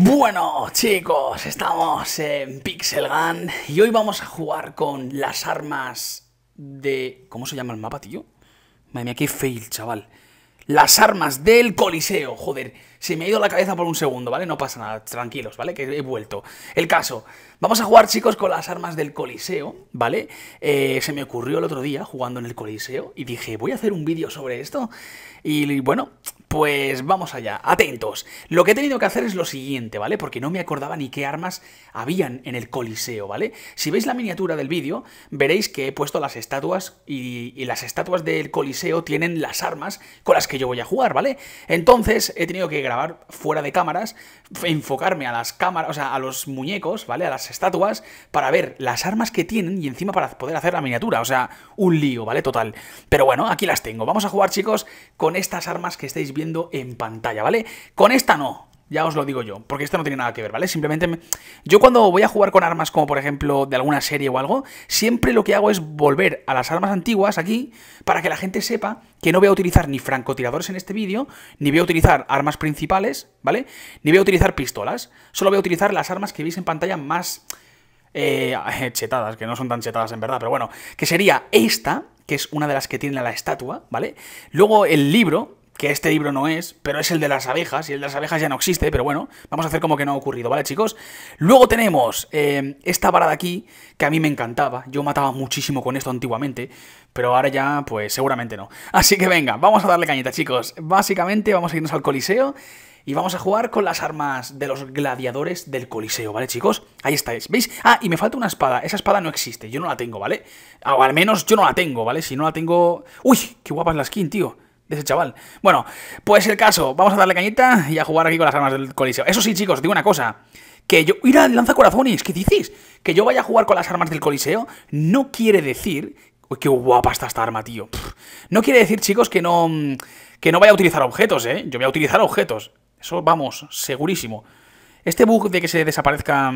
Bueno chicos, estamos en Pixel Gun y hoy vamos a jugar con las armas de... ¿Cómo se llama el mapa, tío? Madre mía, qué fail, chaval. Las armas del Coliseo, joder. Se me ha ido la cabeza por un segundo, ¿vale? No pasa nada, tranquilos, ¿vale? Que he vuelto. El caso, vamos a jugar chicos con las armas del Coliseo, ¿vale? Eh, se me ocurrió el otro día jugando en el Coliseo y dije, voy a hacer un vídeo sobre esto. Y bueno, pues vamos allá, atentos. Lo que he tenido que hacer es lo siguiente, ¿vale? Porque no me acordaba ni qué armas habían en el Coliseo, ¿vale? Si veis la miniatura del vídeo, veréis que he puesto las estatuas y, las estatuas del Coliseo tienen las armas con las que yo voy a jugar, ¿vale? Entonces he tenido que grabar fuera de cámaras, enfocarme a las cámaras, o sea, a los muñecos, ¿vale? A las estatuas, para ver las armas que tienen y encima para poder hacer la miniatura, o sea, un lío, ¿vale? Total. Pero bueno, aquí las tengo. Vamos a jugar, chicos, con estas armas que estáis viendo viendo en pantalla, ¿vale? Con esta no, ya os lo digo yo, porque esta no tiene nada que ver, ¿vale? Simplemente yo cuando voy a jugar con armas como por ejemplo de alguna serie o algo, siempre lo que hago es volver a las armas antiguas aquí para que la gente sepa que no voy a utilizar ni francotiradores en este vídeo, ni voy a utilizar armas principales, ¿vale? Ni voy a utilizar pistolas, solo voy a utilizar las armas que veis en pantalla más eh, chetadas, que no son tan chetadas en verdad, pero bueno, que sería esta, que es una de las que tiene la estatua, ¿vale? Luego el libro, que este libro no es, pero es el de las abejas, y el de las abejas ya no existe, pero bueno, vamos a hacer como que no ha ocurrido, ¿vale, chicos? Luego tenemos eh, esta vara de aquí, que a mí me encantaba, yo mataba muchísimo con esto antiguamente, pero ahora ya, pues seguramente no. Así que venga, vamos a darle cañita, chicos. Básicamente vamos a irnos al Coliseo y vamos a jugar con las armas de los gladiadores del Coliseo, ¿vale, chicos? Ahí estáis, ¿veis? Ah, y me falta una espada. Esa espada no existe, yo no la tengo, ¿vale? Ah, o al menos yo no la tengo, ¿vale? Si no la tengo... ¡Uy! ¡Qué guapa es la skin, tío! de ese chaval. Bueno, pues el caso, vamos a darle cañita y a jugar aquí con las armas del coliseo. Eso sí, chicos, digo una cosa. Que yo... ¡Mira, lanza corazones! ¿Qué dices? Que yo vaya a jugar con las armas del coliseo no quiere decir... Uy, qué guapa está esta arma, tío. No quiere decir, chicos, que no... Que no vaya a utilizar objetos, ¿eh? Yo voy a utilizar objetos. Eso, vamos, segurísimo. Este bug de que se desaparezca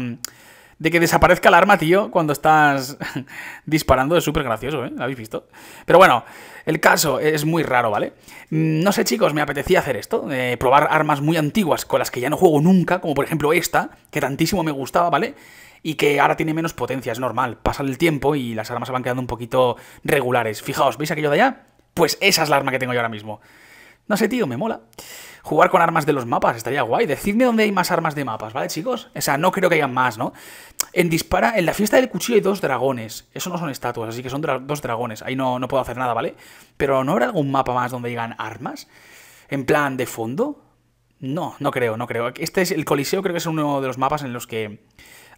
de que desaparezca el arma, tío, cuando estás disparando es súper gracioso, ¿eh? ¿Lo habéis visto? Pero bueno, el caso es muy raro, ¿vale? Mm, no sé, chicos, me apetecía hacer esto, probar armas muy antiguas con las que ya no juego nunca, como por ejemplo esta, que tantísimo me gustaba, ¿vale? Y que ahora tiene menos potencia, es normal. Pasa el tiempo y las armas se van quedando un poquito regulares. Fijaos, ¿veis aquello de allá? Pues esa es la arma que tengo yo ahora mismo. No sé, tío, me mola. Jugar con armas de los mapas, estaría guay. Decidme dónde hay más armas de mapas, ¿vale, chicos? O sea, no creo que haya más, ¿no? En Dispara, en la fiesta del cuchillo hay dos dragones. Eso no son estatuas, así que son dos dragones. Ahí no, no puedo hacer nada, ¿vale? Pero ¿no habrá algún mapa más donde digan armas? En plan, de fondo. No, no creo, no creo. Este es el Coliseo, creo que es uno de los mapas en los que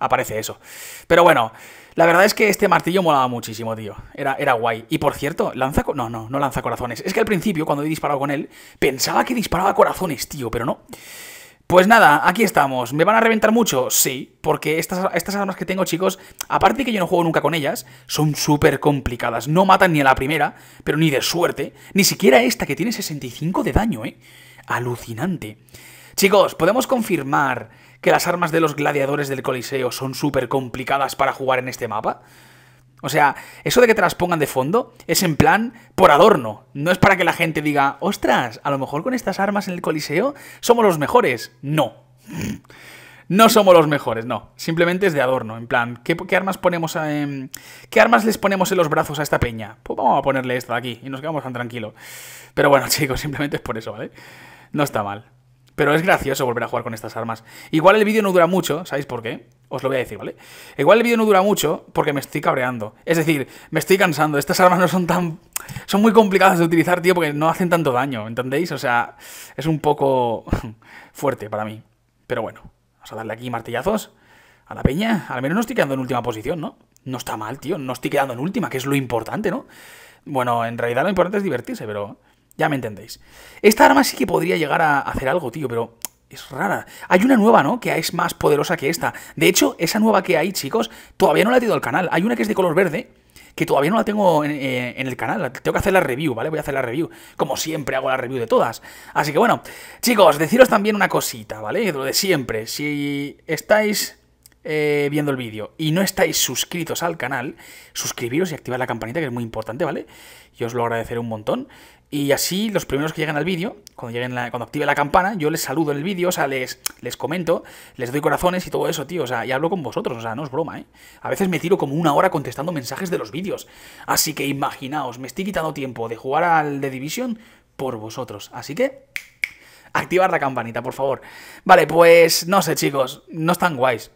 aparece eso. Pero bueno, la verdad es que este martillo molaba muchísimo, tío. Era, era guay. Y por cierto, lanza... No, no, no lanza corazones. Es que al principio, cuando he disparado con él, pensaba que disparaba corazones, tío, pero no. Pues nada, aquí estamos. ¿Me van a reventar mucho? Sí, porque estas, estas armas que tengo, chicos, aparte de que yo no juego nunca con ellas, son súper complicadas. No matan ni a la primera, pero ni de suerte. Ni siquiera esta que tiene 65 de daño, ¿eh? Alucinante. Chicos, podemos confirmar que las armas de los gladiadores del Coliseo son súper complicadas para jugar en este mapa? O sea, eso de que te las pongan de fondo es en plan por adorno. No es para que la gente diga, ostras, a lo mejor con estas armas en el Coliseo somos los mejores. No. No somos los mejores, no. Simplemente es de adorno. En plan, ¿qué, armas ponemos a, em, ¿Qué armas les ponemos en los brazos a esta peña? Pues vamos a ponerle esto de aquí y nos quedamos tan tranquilos. Pero bueno, chicos, simplemente es por eso, ¿vale? No está mal. Pero es gracioso volver a jugar con estas armas. Igual el vídeo no dura mucho, ¿sabéis por qué? Os lo voy a decir, ¿vale? Igual el vídeo no dura mucho porque me estoy cabreando. Es decir, me estoy cansando. Estas armas no son tan... Son muy complicadas de utilizar, tío, porque no hacen tanto daño, ¿entendéis? O sea, es un poco fuerte para mí. Pero bueno, vamos a darle aquí martillazos a la peña. Al menos no estoy quedando en última posición, ¿no? No está mal, tío. No estoy quedando en última, que es lo importante, ¿no? Bueno, en realidad lo importante es divertirse, pero ya me entendéis. Esta arma sí que podría llegar a hacer algo, tío, pero es rara. Hay una nueva, ¿no? Que es más poderosa que esta. De hecho, esa nueva que hay, chicos, todavía no la he tenido al canal. Hay una que es de color verde, que todavía no la tengo en, eh, el canal. Tengo que hacer la review, ¿vale? Voy a hacer la review. Como siempre hago la review de todas. Así que bueno, chicos, deciros también una cosita, ¿vale? Lo de siempre. Si estáis eh, viendo el vídeo y no estáis suscritos al canal, suscribiros y activar la campanita, que es muy importante, ¿vale? Yo os lo agradeceré un montón. Y así los primeros que llegan al vídeo, cuando, lleguen la, active la campana, yo les saludo en el vídeo, o sea, les, comento, les doy corazones y todo eso, tío. O sea, y hablo con vosotros, o sea, no es broma, ¿eh? A veces me tiro como una hora contestando mensajes de los vídeos. Así que imaginaos, me estoy quitando tiempo de jugar al The Division por vosotros. Así que activar la campanita, por favor. Vale, pues no sé, chicos, no están guays.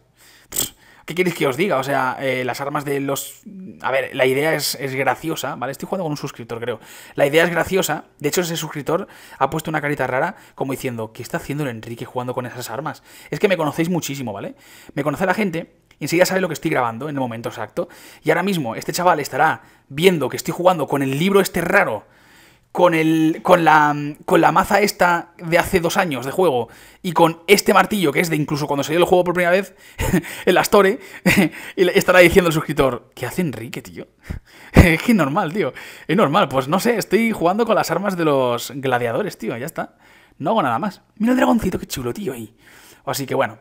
¿Qué queréis que os diga? O sea, eh, las armas de los... A ver, la idea es, es, graciosa, ¿vale? Estoy jugando con un suscriptor, creo. La idea es graciosa. De hecho, ese suscriptor ha puesto una carita rara como diciendo, ¿qué está haciendo el Enrique jugando con esas armas? Es que me conocéis muchísimo, ¿vale? Me conoce la gente y enseguida sabe lo que estoy grabando en el momento exacto. Y ahora mismo este chaval estará viendo que estoy jugando con el libro este raro con, el, con, la, con la maza esta de hace dos años de juego y con este martillo, que es de incluso cuando salió el juego por primera vez, el Astore, estará diciendo el suscriptor, ¿qué hace Enrique, tío? es que normal, tío. Es normal, pues no sé, estoy jugando con las armas de los gladiadores, tío, ya está. No hago nada más. Mira el dragoncito, qué chulo, tío, ahí. Así que bueno.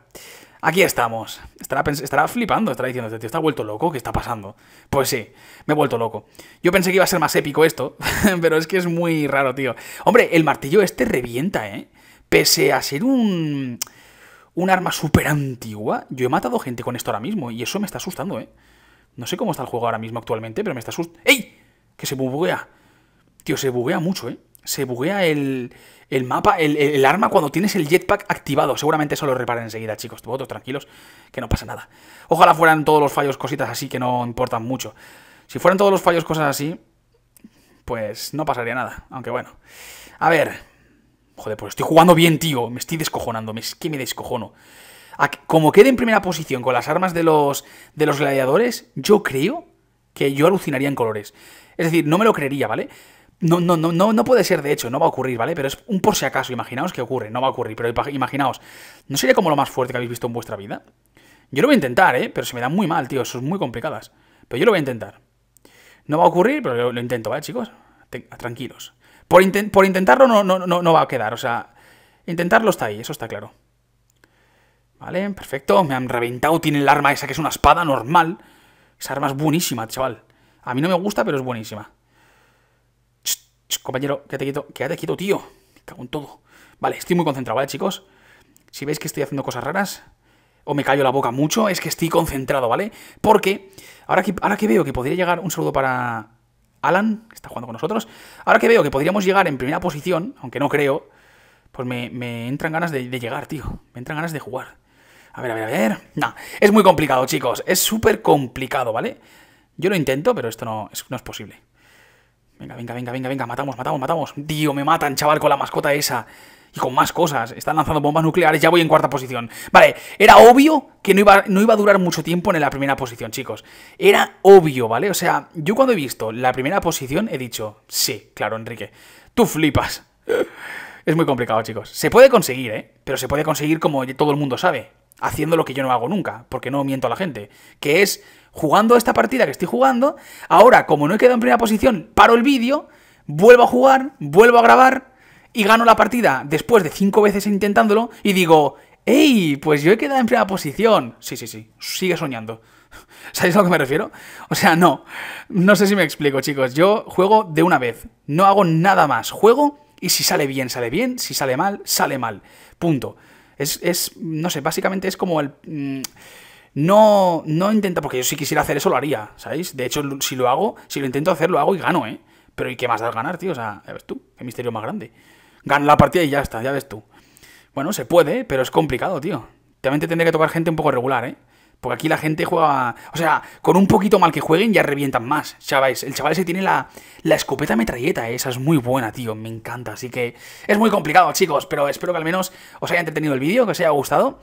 Aquí estamos. Estará, estará flipando, estará diciendo este tío, está vuelto loco, ¿qué está pasando? Pues sí, me he vuelto loco. Yo pensé que iba a ser más épico esto, pero es que es muy raro, tío. Hombre, el martillo este revienta, ¿eh? Pese a ser un... un arma súper antigua, yo he matado gente con esto ahora mismo y eso me está asustando, ¿eh? No sé cómo está el juego ahora mismo actualmente, pero me está asustando... ¡Ey! Que se buguea. Tío, se buguea mucho, ¿eh? se buguea el, el mapa, el, el, arma cuando tienes el jetpack activado. Seguramente eso lo reparen enseguida, chicos. Vosotros tranquilos, que no pasa nada. Ojalá fueran todos los fallos cositas así que no importan mucho. Si fueran todos los fallos cosas así, pues no pasaría nada. Aunque bueno. A ver. Joder, pues estoy jugando bien, tío. Me estoy descojonando. Me, es que me descojono. como quede en primera posición con las armas de los, de los gladiadores, yo creo que yo alucinaría en colores. Es decir, no me lo creería, ¿vale? No, no, no, no, puede ser, de hecho, no va a ocurrir, ¿vale? Pero es un por si acaso, imaginaos que ocurre, no va a ocurrir, pero imaginaos, ¿no sería como lo más fuerte que habéis visto en vuestra vida? Yo lo voy a intentar, ¿eh? Pero se me da muy mal, tío, son muy complicadas. Pero yo lo voy a intentar. No va a ocurrir, pero lo, intento, ¿vale, chicos? Ah, tranquilos. Por, intentarlo no, no, no, no va a quedar, o sea, intentarlo está ahí, eso está claro. Vale, perfecto, me han reventado, tiene el arma esa que es una espada normal. Esa arma es buenísima, chaval. A mí no me gusta, pero es buenísima compañero, quédate quieto, quédate quieto, tío. cago en todo. Vale, estoy muy concentrado, ¿vale, chicos? Si veis que estoy haciendo cosas raras, o me callo la boca mucho, es que estoy concentrado, ¿vale? Porque ahora que, que veo que podría llegar un saludo para Alan, que está jugando con nosotros, ahora que veo que podríamos llegar en primera posición, aunque no creo, pues me, entran ganas de, llegar, tío. Me entran ganas de jugar. A ver, a ver, a ver. Nah, es muy complicado, chicos. Es súper complicado, ¿vale? Yo lo intento, pero esto no es posible. Venga, venga, venga, venga, venga, matamos, matamos, matamos. Dío, me matan, chaval, con la mascota esa. Y con más cosas. Están lanzando bombas nucleares, ya voy en cuarta posición. Vale, era obvio que no iba, no iba a durar mucho tiempo en la primera posición, chicos. Era obvio, ¿vale? O sea, yo cuando he visto la primera posición he dicho, sí, claro, Enrique, tú flipas. Es muy complicado, chicos. Se puede conseguir, ¿eh? Pero se puede conseguir como todo el mundo sabe, haciendo lo que yo no hago nunca, porque no miento a la gente, que es jugando esta partida que estoy jugando, ahora como no he quedado en primera posición, paro el vídeo, vuelvo a jugar, vuelvo a grabar y gano la partida después de cinco veces intentándolo y digo, ¡Ey! Pues yo he quedado en primera posición. Sí, sí, sí, sigue soñando. ¿Sabéis a lo que me refiero? O sea, no. No sé si me explico, chicos. Yo juego de una vez. No hago nada más. Juego y si sale bien, sale bien. Si sale mal, sale mal. Punto. Es, es no sé, básicamente es como el... Mm, no, no intenta, porque yo si quisiera hacer eso lo haría, ¿sabéis? De hecho, si lo hago, si lo intento hacer, lo hago y gano, ¿eh? Pero ¿y qué más da ganar, tío? O sea, ya ves tú, qué misterio más grande. Gana la partida y ya está, ya ves tú. Bueno, se puede, pero es complicado, tío. También tendría que tocar gente un poco regular, ¿eh? Porque aquí la gente juega. O sea, con un poquito mal que jueguen ya revientan más. Chavales, el chaval ese tiene la, la escopeta metralleta, ¿eh? esa es muy buena, tío. Me encanta. Así que es muy complicado, chicos. Pero espero que al menos os haya entretenido el vídeo, que os haya gustado.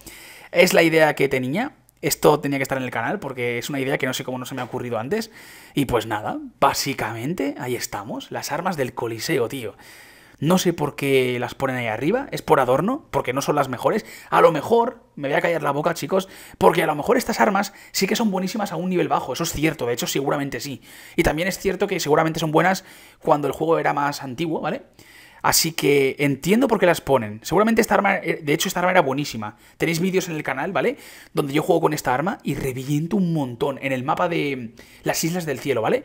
Es la idea que tenía esto tenía que estar en el canal porque es una idea que no sé cómo no se me ha ocurrido antes. Y pues nada, básicamente ahí estamos, las armas del Coliseo, tío. No sé por qué las ponen ahí arriba, es por adorno, porque no son las mejores. A lo mejor, me voy a callar la boca, chicos, porque a lo mejor estas armas sí que son buenísimas a un nivel bajo, eso es cierto, de hecho seguramente sí. Y también es cierto que seguramente son buenas cuando el juego era más antiguo, ¿vale? Así que entiendo por qué las ponen. Seguramente esta arma, eh, de hecho esta arma era buenísima. Tenéis vídeos en el canal, ¿vale? Donde yo juego con esta arma y reviento un montón en el mapa de las Islas del Cielo, ¿vale?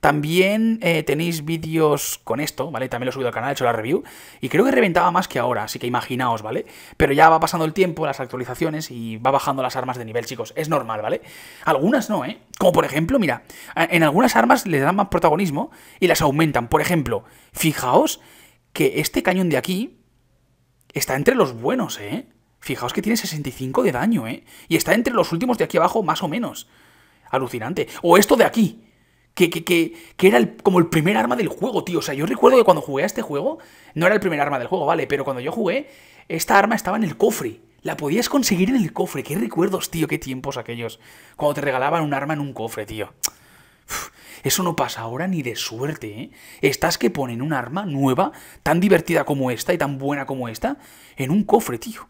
También eh, tenéis vídeos con esto, ¿vale? También lo he subido al canal, he hecho la review. Y creo que reventaba más que ahora, así que imaginaos, ¿vale? Pero ya va pasando el tiempo, las actualizaciones, y va bajando las armas de nivel, chicos. Es normal, ¿vale? Algunas no, ¿eh? Como por ejemplo, mira, en algunas armas les dan más protagonismo y las aumentan. Por ejemplo, fijaos que este cañón de aquí está entre los buenos, ¿eh? Fijaos que tiene 65 de daño, ¿eh? Y está entre los últimos de aquí abajo, más o menos. Alucinante. O esto de aquí, que, que, era el, como el primer arma del juego, tío. O sea, yo recuerdo que cuando jugué a este juego, no era el primer arma del juego, vale, pero cuando yo jugué, esta arma estaba en el cofre. La podías conseguir en el cofre. Qué recuerdos, tío, qué tiempos aquellos. Cuando te regalaban un arma en un cofre, tío. Eso no pasa ahora ni de suerte, ¿eh? Estás que ponen un arma nueva, tan divertida como esta y tan buena como esta, en un cofre, tío.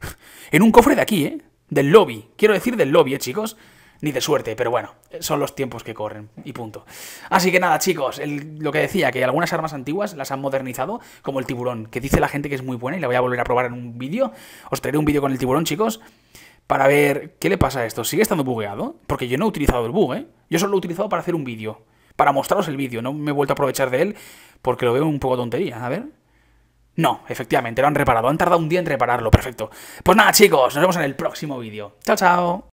En un cofre de aquí, ¿eh? Del lobby. Quiero decir del lobby, ¿eh, chicos? Ni de suerte, pero bueno, son los tiempos que corren y punto. Así que nada, chicos, lo que decía, que algunas armas antiguas las han modernizado, como el tiburón, que dice la gente que es muy buena y la voy a volver a probar en un vídeo. Os traeré un vídeo con el tiburón, chicos para ver qué le pasa a esto. ¿Sigue estando bugueado? Porque yo no he utilizado el bug, ¿eh? Yo solo lo he utilizado para hacer un vídeo. Para mostraros el vídeo. No me he vuelto a aprovechar de él porque lo veo un poco tontería. A ver. No, efectivamente, lo han reparado. Han tardado un día en repararlo. Perfecto. Pues nada, chicos. Nos vemos en el próximo vídeo. Chao, chao.